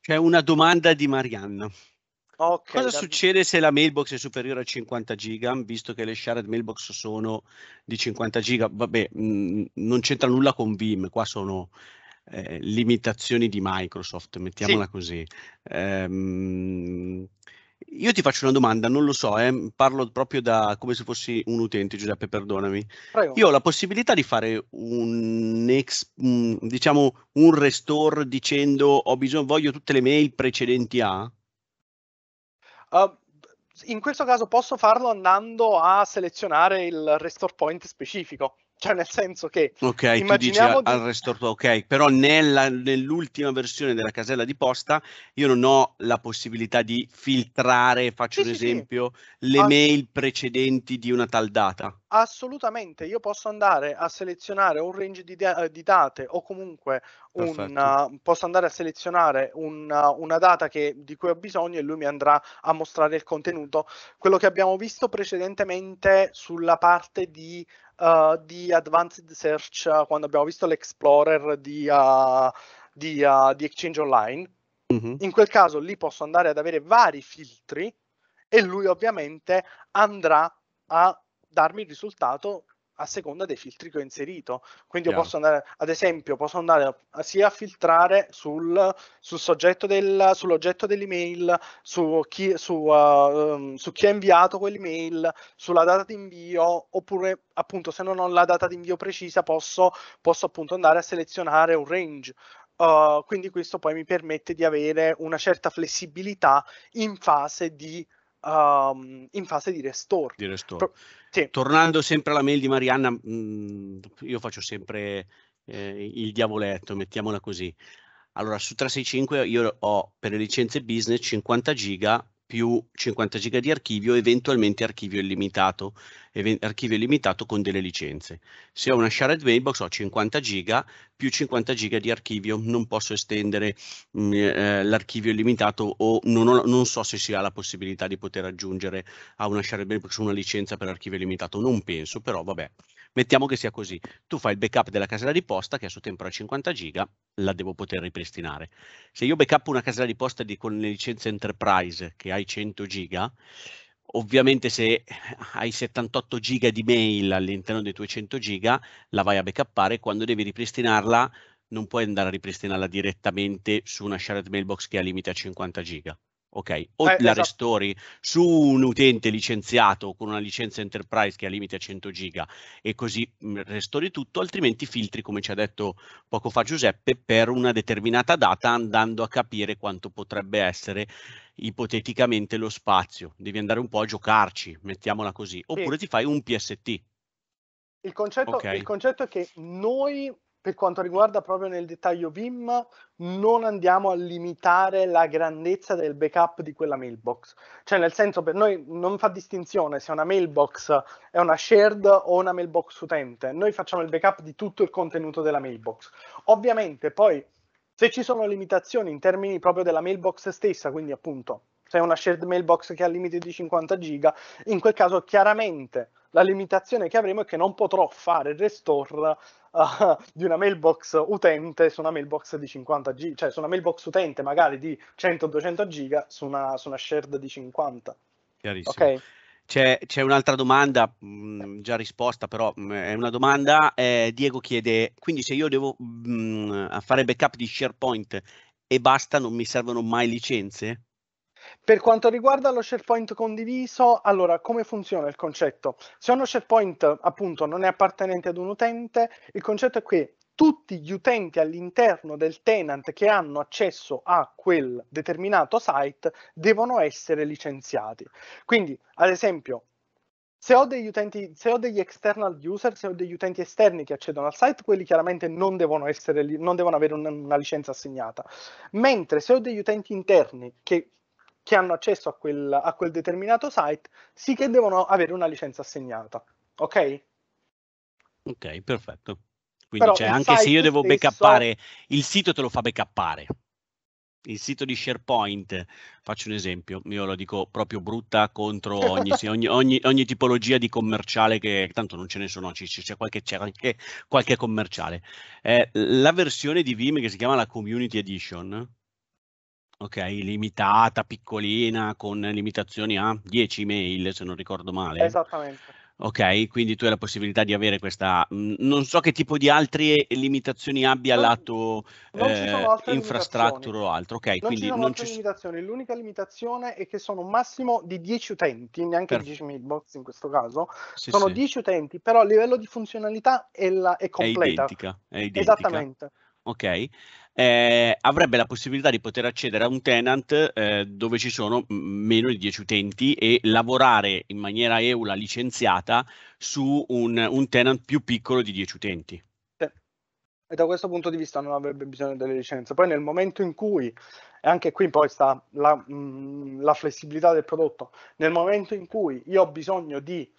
C'è una domanda di Marianna. Okay, Cosa da... succede se la mailbox è superiore a 50 giga, visto che le shared mailbox sono di 50 giga? Vabbè, mh, mm, non c'entra nulla con Vim, qua sono eh, limitazioni di Microsoft, mettiamola sì. così. Ehm, io ti faccio una domanda, non lo so, eh, parlo proprio da come se fossi un utente, Giuseppe, perdonami. Prego. Io ho la possibilità di fare un, ex, diciamo, un restore dicendo ho bisogno, voglio tutte le mail precedenti a? Uh, in questo caso posso farlo andando a selezionare il restore point specifico. Cioè, nel senso che Ok, immaginiamo tu dici di... al restore, ok, però nella, nell'ultima versione della casella di posta io non ho la possibilità di filtrare, faccio sì, un sì, esempio, sì. le ah. mail precedenti di una tal data assolutamente io posso andare a selezionare un range di, de- di date o comunque una, uh, posso andare a selezionare una, uh, una data che, di cui ho bisogno e lui mi andrà a mostrare il contenuto. Quello che abbiamo visto precedentemente sulla parte di, uh, di Advanced Search, uh, quando abbiamo visto l'Explorer di, uh, di, uh, di Exchange Online, mm-hmm. in quel caso lì posso andare ad avere vari filtri e lui ovviamente andrà a darmi il risultato a seconda dei filtri che ho inserito. Quindi yeah. io posso andare, ad esempio, posso andare sia a filtrare sul, sul soggetto del, sull'oggetto dell'email, su chi, su, uh, um, su chi ha inviato quell'email, sulla data di invio, oppure appunto se non ho la data di invio precisa posso, posso appunto andare a selezionare un range. Uh, quindi questo poi mi permette di avere una certa flessibilità in fase di um, in fase di restore. Di restore. Pro- sì. Tornando sempre alla mail di Marianna, mh, mm, io faccio sempre eh, il diavoletto, mettiamola così. Allora, su 365 io ho per le licenze business 50 giga più 50 giga di archivio, eventualmente archivio illimitato, ev- archivio illimitato con delle licenze. Se ho una shared mailbox ho 50 giga più 50 giga di archivio, non posso estendere mh, mm, eh, l'archivio illimitato o non, ho, non, so se si ha la possibilità di poter aggiungere a una shared mailbox una licenza per archivio illimitato, non penso, però vabbè. Mettiamo che sia così. Tu fai il backup della casella di posta che a suo tempo era 50 giga, la devo poter ripristinare. Se io backup una casella di posta di, con le licenze enterprise che hai 100 giga, ovviamente se hai 78 giga di mail all'interno dei tuoi 100 giga, la vai a backuppare, quando devi ripristinarla non puoi andare a ripristinarla direttamente su una shared mailbox che ha limite a 50 giga ok? O eh, la esatto. restori su un utente licenziato con una licenza enterprise che ha limite a 100 giga e così mhmm, restori tutto, altrimenti filtri, come ci ha detto poco fa Giuseppe, per una determinata data andando a capire quanto potrebbe essere ipoteticamente lo spazio. Devi andare un po' a giocarci, mettiamola così, oppure sì. ti fai un PST. Il concetto, okay. il concetto è che noi per quanto riguarda proprio nel dettaglio Vim, non andiamo a limitare la grandezza del backup di quella mailbox. Cioè, nel senso, per noi non fa distinzione se una mailbox è una shared o una mailbox utente. Noi facciamo il backup di tutto il contenuto della mailbox. Ovviamente, poi, se ci sono limitazioni in termini proprio della mailbox stessa, quindi appunto, se è una shared mailbox che ha limiti di 50 giga, in quel caso chiaramente la limitazione che avremo è che non potrò fare il restore uh, di una mailbox utente su una mailbox di 50 giga, cioè su una mailbox utente magari di 100-200 giga su una, su una shared di 50. Chiarissimo. Okay? C'è, c'è, un'altra domanda, mh, mm, già risposta però, mh, mm, è una domanda, eh, Diego chiede, quindi se io devo mh, mm, fare backup di SharePoint e basta, non mi servono mai licenze? Per quanto riguarda lo SharePoint condiviso, allora come funziona il concetto? Se uno SharePoint appunto non è appartenente ad un utente, il concetto è che tutti gli utenti all'interno del tenant che hanno accesso a quel determinato site devono essere licenziati. Quindi, ad esempio, se ho, utenti, se ho, degli external user, se ho degli utenti esterni che accedono al site, quelli chiaramente non devono, essere, non devono avere una licenza assegnata. Mentre se ho degli utenti interni che che hanno accesso a quel, a quel determinato site, sì che devono avere una licenza assegnata. Ok? Ok, perfetto. Quindi Però c'è cioè, anche se io stesso... devo backuppare, il sito te lo fa backuppare. Il sito di SharePoint, faccio un esempio, io lo dico proprio brutta contro ogni, ogni, ogni, ogni tipologia di commerciale che tanto non ce ne sono, c'è, c'è, qualche, c'è anche qualche commerciale. Eh, la versione di Vim che si chiama la Community Edition, Ok, limitata, piccolina, con limitazioni a 10 mail, se non ricordo male. Esattamente. Ok, quindi tu hai la possibilità di avere questa. Mh, mm, non so che tipo di altre limitazioni abbia non, lato non eh, infrastructure o altro. Ok, non quindi ci sono non altre ci... limitazioni. L'unica limitazione è che sono un massimo di 10 utenti, neanche per... 10 mailbox in questo caso. Sì, sono sì. 10 utenti, però a livello di funzionalità è, la, è completa. È identica, è identica. Esattamente. Ok eh, avrebbe la possibilità di poter accedere a un tenant eh, dove ci sono meno di 10 utenti e lavorare in maniera EULA licenziata su un, un tenant più piccolo di 10 utenti. E da questo punto di vista non avrebbe bisogno delle licenze. Poi nel momento in cui, e anche qui poi sta la, mh, mm, la flessibilità del prodotto, nel momento in cui io ho bisogno di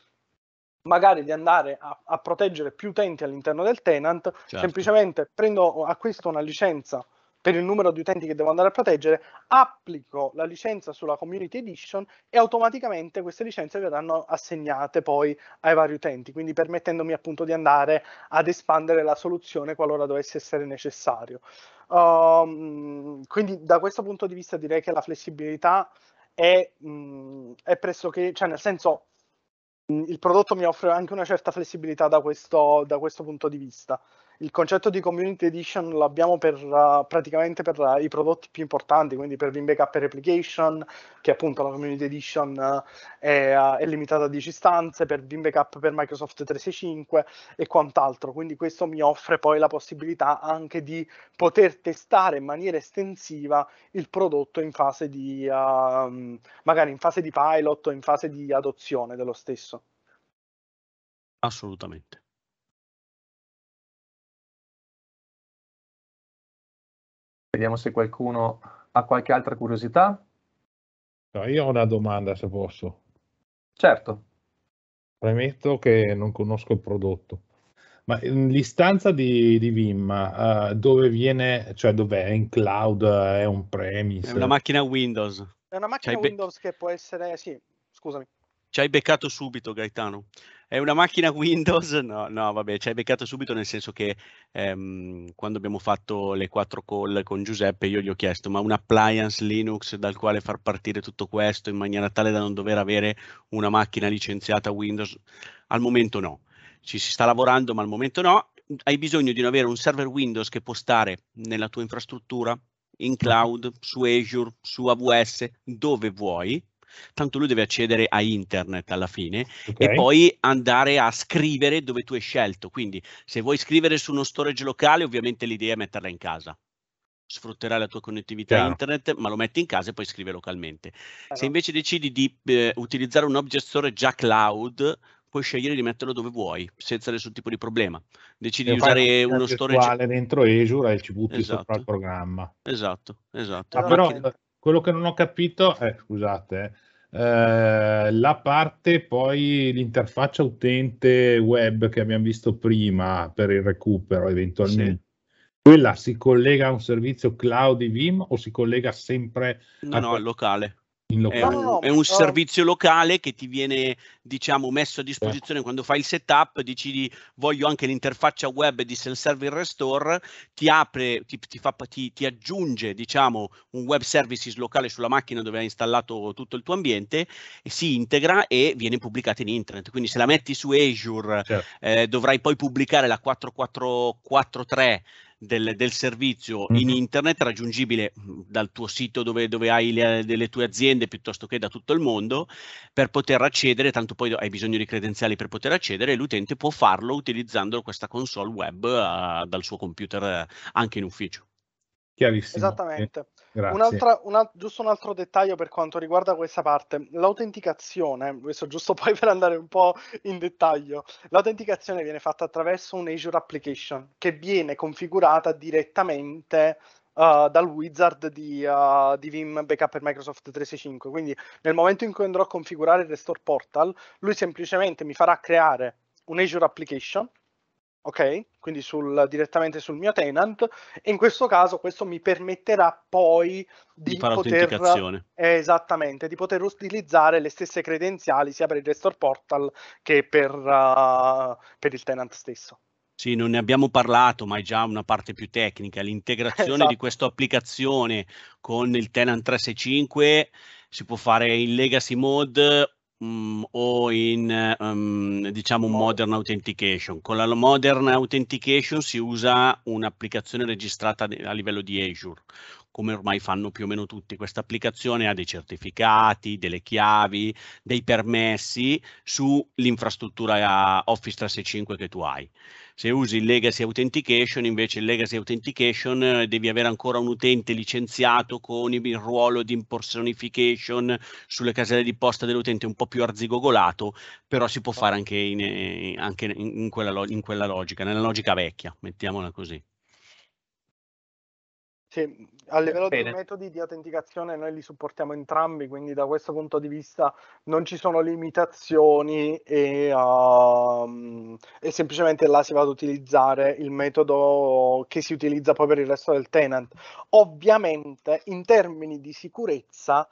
magari di andare a, a proteggere più utenti all'interno del tenant, certo. semplicemente prendo, acquisto una licenza per il numero di utenti che devo andare a proteggere, applico la licenza sulla Community Edition e automaticamente queste licenze verranno assegnate poi ai vari utenti, quindi permettendomi appunto di andare ad espandere la soluzione qualora dovesse essere necessario. Um, quindi da questo punto di vista direi che la flessibilità è, mh, mm, è pressoché, cioè nel senso Mm, il prodotto mi offre anche una certa flessibilità da questo, da questo punto di vista il concetto di community edition l'abbiamo per, uh, praticamente per uh, i prodotti più importanti, quindi per Vim Backup e Replication, che appunto la community edition uh, è, è, limitata a 10 stanze, per Vim Backup per Microsoft 365 e quant'altro. Quindi questo mi offre poi la possibilità anche di poter testare in maniera estensiva il prodotto in fase di, ehm, magari in fase di pilot o in fase di adozione dello stesso. Assolutamente. Vediamo se qualcuno ha qualche altra curiosità. No, io ho una domanda se posso. Certo. Premetto che non conosco il prodotto, ma l'istanza di, di Vim uh, dove viene, cioè dov'è? È in cloud? Eh, è un premise? È una macchina Windows. È una macchina Windows be- che può essere, sì, scusami. Ci hai beccato subito Gaetano. È una macchina Windows? No, no, vabbè, ci hai beccato subito nel senso che ehm, quando abbiamo fatto le quattro call con Giuseppe io gli ho chiesto ma un appliance Linux dal quale far partire tutto questo in maniera tale da non dover avere una macchina licenziata Windows? Al momento no. Ci si sta lavorando, ma al momento no. Hai bisogno di avere un server Windows che può stare nella tua infrastruttura, in mm-hmm. cloud, su Azure, su AWS, dove vuoi, tanto lui deve accedere a internet alla fine okay. e poi andare a scrivere dove tu hai scelto. Quindi se vuoi scrivere su uno storage locale, ovviamente l'idea è metterla in casa. Sfrutterai la tua connettività yeah. internet, ma lo metti in casa e poi scrivi localmente. Allora. Eh, se invece decidi di eh, utilizzare un object storage già cloud, puoi scegliere di metterlo dove vuoi, senza nessun tipo di problema. Decidi e di usare uno storage. dentro Azure e ci butti esatto. sopra il esatto. programma. Esatto, esatto. Ma allora, però, che... Quello che non ho capito è, eh, scusate, eh, la parte poi l'interfaccia utente web che abbiamo visto prima per il recupero eventualmente. Sì. Quella si collega a un servizio cloud di Vim o si collega sempre? No, a... no, al locale in locale. È un, è un servizio locale che ti viene diciamo, messo a disposizione eh. quando fai il setup, decidi voglio anche l'interfaccia web di self-service restore, ti apre, ti, ti, fa, ti, ti aggiunge diciamo, un web services locale sulla macchina dove hai installato tutto il tuo ambiente, si integra e viene pubblicata in internet. Quindi se la metti su Azure certo. eh, dovrai poi pubblicare la 4443 del, del servizio mm-hmm. in mhm. internet raggiungibile mm, dal tuo sito dove, dove hai le, delle tue aziende piuttosto che da tutto il mondo per poter accedere, tanto poi hai bisogno di credenziali per poter accedere l'utente può farlo utilizzando questa console web a, eh, dal suo computer eh, anche in ufficio. Chiarissimo. Esattamente. Un, giusto un altro dettaglio per quanto riguarda questa parte, l'autenticazione, eh, questo giusto poi per andare un po' in dettaglio, l'autenticazione viene fatta attraverso un'Azure Application che viene configurata direttamente Uh, dal wizard di, uh, di, Vim Backup per Microsoft 365. Quindi nel momento in cui andrò a configurare il Restore Portal, lui semplicemente mi farà creare un Azure Application ok? Quindi sul, direttamente sul mio tenant e in questo caso questo mi permetterà poi di, di fare poter eh, esattamente, di poter utilizzare le stesse credenziali sia per il Restore Portal che per, uh, per il tenant stesso. Sì, non ne abbiamo parlato, ma è già una parte più tecnica. L'integrazione esatto. di questa applicazione con il Tenant 365 si può fare in legacy mode mh, mm, o in um, diciamo modern authentication. Con la modern authentication si usa un'applicazione registrata a livello di Azure come ormai fanno più o meno tutti. Questa applicazione ha dei certificati, delle chiavi, dei permessi sull'infrastruttura eh, Office 365 che tu hai. Se usi il Legacy Authentication, invece il Legacy Authentication eh, devi avere ancora un utente licenziato con il ruolo di impersonification sulle caselle di posta dell'utente un po' più arzigogolato, però si può fare anche in, eh, anche in, quella, in quella logica, nella logica vecchia, mettiamola così. Sì, a livello Bene. dei metodi di autenticazione noi li supportiamo entrambi, quindi da questo punto di vista non ci sono limitazioni e, um, e semplicemente là si va ad utilizzare il metodo che si utilizza poi per il resto del tenant. Ovviamente in termini di sicurezza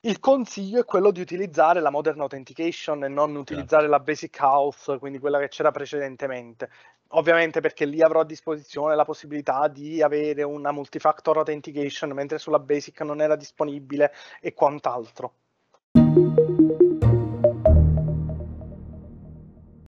il consiglio è quello di utilizzare la Modern Authentication e non utilizzare certo. la Basic House, quindi quella che c'era precedentemente. Ovviamente perché lì avrò a disposizione la possibilità di avere una multifactor authentication, mentre sulla Basic non era disponibile e quant'altro.